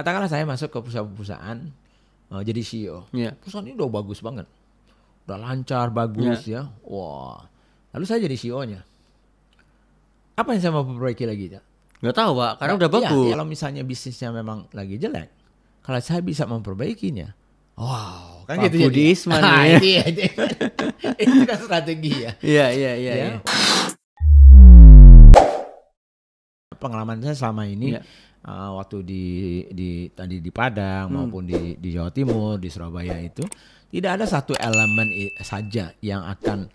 katakanlah saya masuk ke perusahaan-perusahaan uh, jadi CEO. Yeah. Perusahaan ini udah bagus banget. Udah lancar, bagus yeah. ya. Wah. Lalu saya jadi CEO-nya. Apa yang saya mau perbaiki lagi? Ya? Nggak tahu, Pak, karena nah, udah iya, bagus. Iya, kalau misalnya bisnisnya memang lagi jelek, kalau saya bisa memperbaikinya, wow, kan gitu ah, ya. Iya, iya. itu kan strategi ya. Iya, iya, iya. Ya. Pengalaman saya selama ini yeah uh, waktu di di tadi di Padang hmm. maupun di di Jawa Timur, di Surabaya itu tidak ada satu elemen i, saja yang akan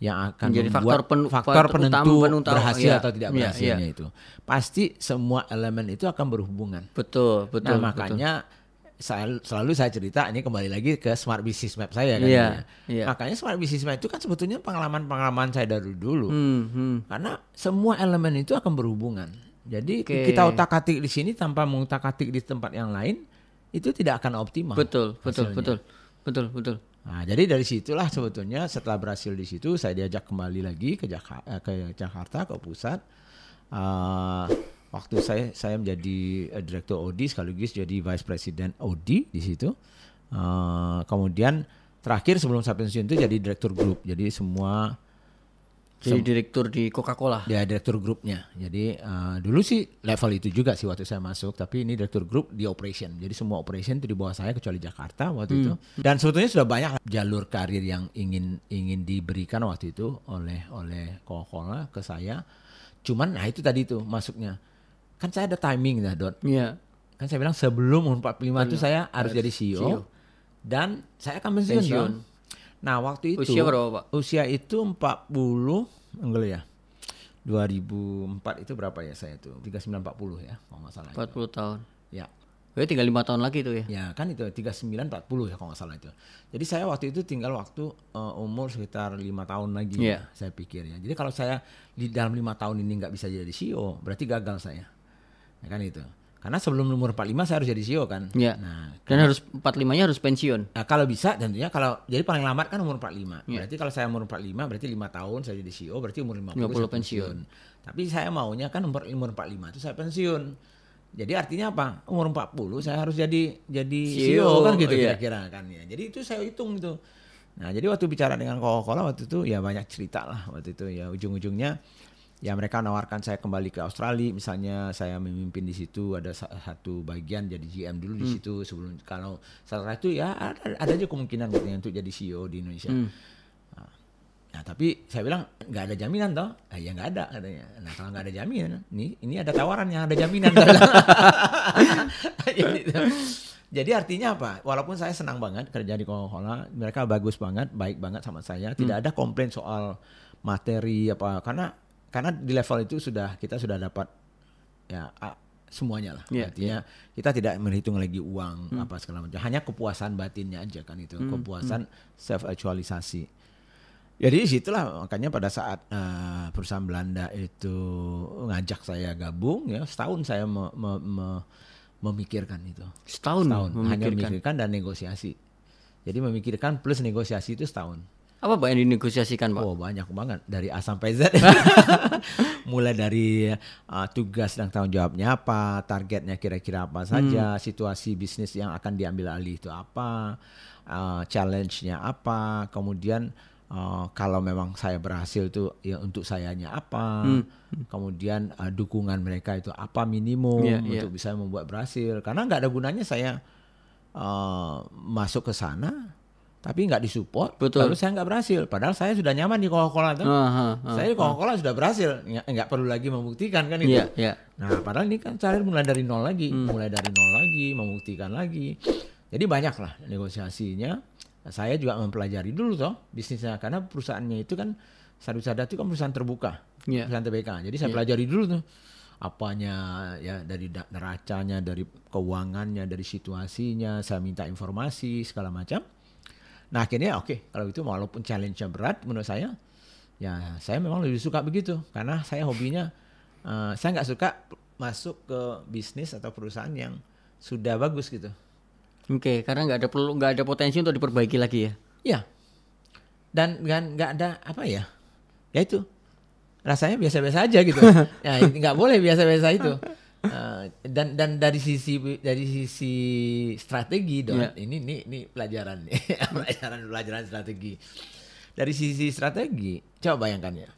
yang akan menjadi faktor, pen, faktor penentu utama, berhasil ya, atau tidak iya, berhasilnya ya, ya. itu. Pasti semua elemen itu akan berhubungan. Betul, betul. Nah, makanya betul saya, selalu saya cerita ini kembali lagi ke smart business map saya kan yeah, ya. yeah. makanya smart business map itu kan sebetulnya pengalaman pengalaman saya dari dulu hmm, hmm. karena semua elemen itu akan berhubungan jadi okay. kita otak atik di sini tanpa mengotak atik di tempat yang lain itu tidak akan optimal. Betul, betul, betul. Betul, betul. Nah, jadi dari situlah sebetulnya setelah berhasil di situ saya diajak kembali lagi ke, Jakarta eh, ke Jakarta ke pusat. Uh, waktu saya saya menjadi eh, direktur OD sekaligus jadi vice president OD di situ. Uh, kemudian terakhir sebelum saya pensiun itu jadi direktur grup. Jadi semua jadi direktur di Coca-Cola. Ya, direktur grupnya. Jadi uh, dulu sih level itu juga sih waktu saya masuk, tapi ini direktur grup di operation. Jadi semua operation itu di bawah saya kecuali Jakarta waktu hmm. itu. Dan sebetulnya sudah banyak jalur karir yang ingin ingin diberikan waktu itu oleh oleh Coca-Cola ke saya. Cuman nah itu tadi itu masuknya. Kan saya ada timing dah, Dot. Iya. Kan saya bilang sebelum 45 itu iya. saya harus jadi CEO, CEO. dan saya akan pensiun. pensiun Nah waktu itu usia berapa pak? Usia itu 40 enggak ya 2004 itu berapa ya saya tuh puluh ya kalau nggak salah 40 itu. tahun ya Jadi tinggal lima tahun lagi tuh ya. Ya kan itu tiga sembilan empat puluh ya kalau nggak salah itu. Jadi saya waktu itu tinggal waktu uh, umur sekitar lima tahun lagi yeah. ya, saya pikir ya. Jadi kalau saya di dalam lima tahun ini nggak bisa jadi CEO berarti gagal saya. Ya kan itu. Karena sebelum umur 45 saya harus jadi CEO kan. Iya. Nah, dan harus 45-nya harus pensiun. Nah, kalau bisa tentunya kalau jadi paling lambat kan umur 45. Ya. Berarti kalau saya umur 45 berarti 5 tahun saya jadi CEO berarti umur 50, 50 pensiun. pensiun. Tapi saya maunya kan umur umur 45 itu saya pensiun. Jadi artinya apa? Umur 40 saya harus jadi jadi CEO, CEO kan gitu iya. kira-kira kan ya. Jadi itu saya hitung itu. Nah, jadi waktu bicara dengan Coca-Cola waktu itu ya banyak cerita lah waktu itu ya ujung-ujungnya ya mereka nawarkan saya kembali ke Australia misalnya saya memimpin di situ ada satu bagian jadi GM dulu di hmm. situ sebelum kalau setelah itu ya ada, ada aja kemungkinan gitu, untuk jadi CEO di Indonesia hmm. Nah, nah tapi saya bilang nggak ada jaminan toh nah, ya nggak ada katanya nah kalau nggak ada jaminan nih ini ada tawaran yang ada jaminan jadi, jadi artinya apa? Walaupun saya senang banget kerja di Coca-Cola, mereka bagus banget, baik banget sama saya. Tidak hmm. ada komplain soal materi apa karena karena di level itu sudah kita sudah dapat ya semuanya lah yeah, artinya yeah. kita tidak menghitung lagi uang hmm. apa segala macam hanya kepuasan batinnya aja kan itu hmm. hmm. kepuasan hmm. self actualisasi jadi situlah makanya pada saat uh, perusahaan Belanda itu ngajak saya gabung ya setahun saya me, me, me, memikirkan itu setahun, setahun. Memikirkan. hanya memikirkan dan negosiasi jadi memikirkan plus negosiasi itu setahun apa Pak yang dinegosiasikan Pak? Oh banyak banget dari A sampai Z. Mulai dari uh, tugas dan tanggung jawabnya apa, targetnya kira-kira apa saja, hmm. situasi bisnis yang akan diambil alih itu apa, uh, challenge-nya apa, kemudian uh, kalau memang saya berhasil itu ya untuk sayanya apa, hmm. kemudian uh, dukungan mereka itu apa minimum yeah, iya. untuk yeah. bisa membuat berhasil. Karena nggak ada gunanya saya uh, masuk ke sana tapi nggak disupport, Betul. lalu saya nggak berhasil. Padahal saya sudah nyaman di Coca-Cola itu. Uh, uh, ah, uh, ah, ah, saya di Coca-Cola sudah berhasil, nggak perlu lagi membuktikan kan itu. Yeah, yeah. Nah, padahal ini kan cari mulai dari nol lagi, hmm. mulai dari nol lagi, membuktikan lagi. Jadi banyaklah negosiasinya. Saya juga mempelajari dulu toh bisnisnya karena perusahaannya itu kan Sadu sadar itu kan perusahaan terbuka, yeah. perusahaan TBK. Jadi saya yeah. pelajari dulu tuh apanya ya dari neracanya, dari keuangannya, dari situasinya, saya minta informasi segala macam Nah akhirnya oke okay, kalau itu walaupun challenge-nya berat menurut saya ya saya memang lebih suka begitu karena saya hobinya uh, saya nggak suka masuk ke bisnis atau perusahaan yang sudah bagus gitu. Oke okay, karena nggak ada perlu nggak ada potensi untuk diperbaiki lagi ya. Ya dan nggak ada apa ya ya itu rasanya biasa-biasa aja gitu. ya nggak boleh biasa-biasa itu dan dan dari sisi dari sisi strategi dong yeah. ini ini ini pelajaran nih pelajaran pelajaran strategi dari sisi strategi coba bayangkan ya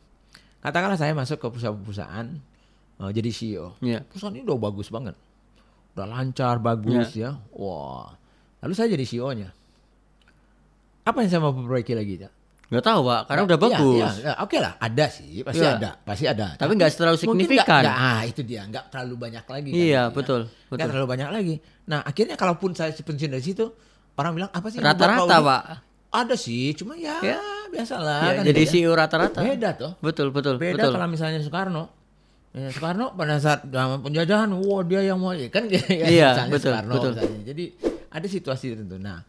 katakanlah saya masuk ke perusahaan-perusahaan uh, eh, jadi CEO yeah. perusahaan ini udah bagus banget udah lancar bagus yeah. ya wah lalu saya jadi CEO-nya apa yang saya mau perbaiki lagi ya Gak tahu pak, karena nah, udah iya, bagus. Iya, iya. Oke lah, ada sih, pasti iya. ada, pasti ada. Tapi nggak terlalu signifikan. Gak, gak, ah itu dia, nggak terlalu banyak lagi. Kan, iya kan, betul, gitu ya. betul. Gak terlalu banyak lagi. Nah akhirnya kalaupun saya pensiun dari situ, orang bilang apa sih? Rata-rata pak. Ada sih, cuma ya, ya. biasalah. Ya, kan jadi CEO rata-rata. Beda tuh. Betul, betul. Beda betul. kalau misalnya Soekarno, Ya, Soekarno pada saat zaman penjajahan, wow dia yang mau, ya, kan ya, iya, betul, Soekarno, betul. Misalnya. jadi ada situasi tertentu. Nah,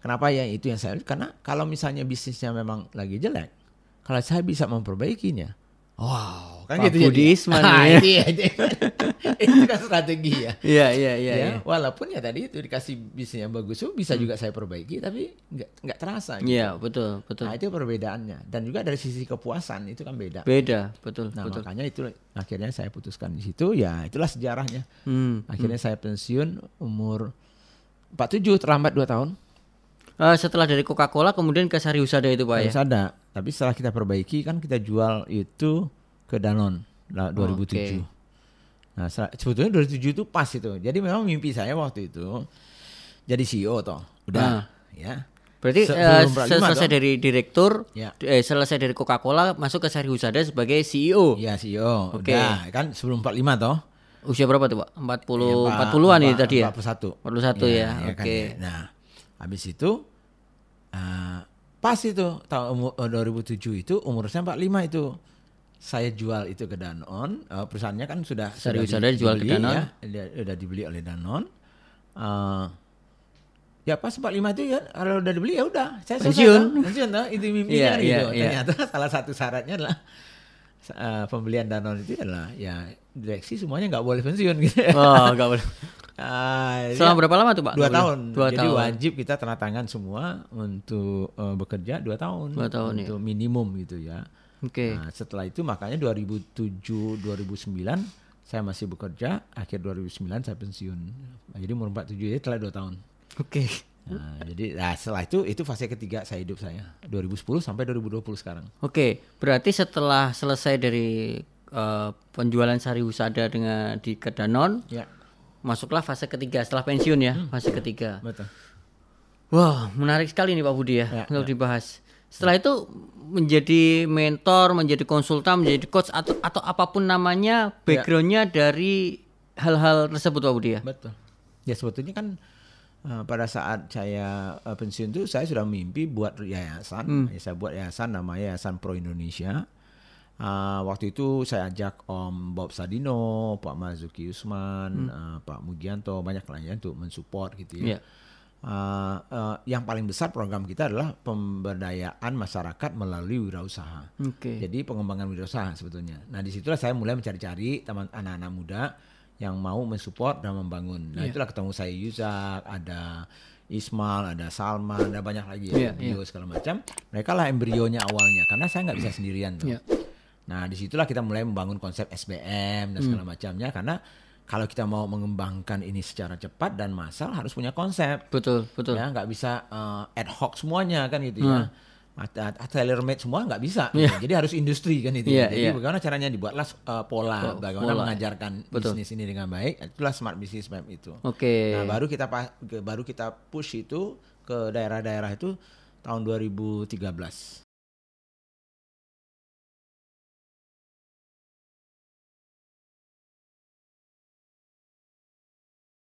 Kenapa ya itu yang saya karena kalau misalnya bisnisnya memang lagi jelek, kalau saya bisa memperbaikinya, wow kan Pak gitu jadi. Isman ya. Ah, ya. Iya, iya. itu, kan strategi ya. Iya iya iya, ya, iya. Walaupun ya tadi itu dikasih bisnisnya yang bagus, bisa hmm. juga saya perbaiki, tapi nggak nggak terasa. Gitu. Iya gitu. Ya, betul betul. Nah itu perbedaannya dan juga dari sisi kepuasan itu kan beda. Beda betul. Nah betul. makanya itu akhirnya saya putuskan di situ ya itulah sejarahnya. Hmm. Akhirnya hmm. saya pensiun umur 47 terlambat 2 tahun uh, setelah dari Coca-Cola kemudian ke Sariusada itu Pak ya? Sariusada. ya. Tapi setelah kita perbaiki kan kita jual itu ke lah, 2007. Oh, okay. Nah, sebetulnya 2007 itu pas itu. Jadi memang mimpi saya waktu itu jadi CEO toh. Udah nah. ya. Berarti Se uh, selesai dari direktur, ya. eh, selesai dari Coca-Cola masuk ke Sariusada sebagai CEO. Iya, CEO. Oke. Okay. Udah, kan sebelum 45 toh. Usia berapa tuh, Pak? 40 ya, 40-an ini tadi ya? 41. 41 ya. ya, ya kan Oke. Okay. Kan, ya. Nah, Habis itu uh, pas itu tahun umur, 2007 eh, itu umur saya 45 itu saya jual itu ke Danon Uh, eh, perusahaannya kan sudah serius sudah di, dijual dibeli, ke Danon Ya, sudah dibeli oleh Danon Uh, ya pas 45 itu ya kalau udah dibeli ya udah saya pensiun kan? pensiun tuh itu mimpinya yeah, gitu yeah, yeah. ternyata salah satu syaratnya adalah uh, pembelian Danon itu adalah ya direksi semuanya nggak boleh pensiun gitu oh nggak boleh Uh, Selama ya, berapa lama tuh Pak? Dua tahun. Dua Jadi tahun. wajib kita tanda tangan semua untuk uh, bekerja dua tahun. Dua tahun untuk ya. minimum gitu ya. Oke. Okay. Nah, setelah itu makanya 2007 2009 saya masih bekerja akhir 2009 saya pensiun. jadi jadi umur 47 ya telah dua tahun. Oke. Okay. Nah, jadi nah setelah itu itu fase ketiga saya hidup saya 2010 sampai 2020 sekarang. Oke, berarti setelah selesai dari uh, penjualan sari husada dengan di Kedanon, ya masuklah fase ketiga setelah pensiun ya hmm. fase ketiga. Betul. Wow menarik sekali nih Pak Budi ya, ya untuk ya. dibahas. Setelah itu menjadi mentor, menjadi konsultan, menjadi coach atau atau apapun namanya ya. backgroundnya ya. dari hal-hal tersebut Pak Budi ya. Betul. Ya sebetulnya kan uh, pada saat saya uh, pensiun itu saya sudah mimpi buat yayasan. Hmm. Ya, saya buat yayasan namanya Yayasan Pro Indonesia Uh, waktu itu saya ajak Om Bob Sadino, Pak Mazuki Usman, hmm. uh, Pak Mugianto, banyak lainnya ya untuk mensupport gitu ya. Yeah. Iya. Uh, eh, uh, yang paling besar program kita adalah pemberdayaan masyarakat melalui wirausaha. Okay. Jadi pengembangan wirausaha sebetulnya. Nah disitulah saya mulai mencari-cari teman anak-anak muda yang mau mensupport dan membangun. Nah yeah. itulah ketemu saya Yuzak, ada Ismail, ada Salman, ada banyak lagi ya, yeah, iya, iya. yeah. segala macam. Mereka lah embrionya awalnya, karena saya nggak bisa sendirian tuh. Yeah. Nah, disitulah kita mulai membangun konsep SBM dan segala hmm. macamnya karena kalau kita mau mengembangkan ini secara cepat dan massal harus punya konsep. Betul, betul. Ya, nggak bisa uh, ad hoc semuanya kan gitu ya. hmm. ya. Tailor made semua nggak bisa, yeah. Gitu. jadi harus industri kan itu. Yeah, iya, Jadi yeah. bagaimana caranya dibuatlah uh, pola, oh, bagaimana pola. mengajarkan Betul. bisnis ini dengan baik. Itulah smart business map itu. Oke. Okay. Nah baru kita baru kita push itu ke daerah-daerah itu tahun 2013.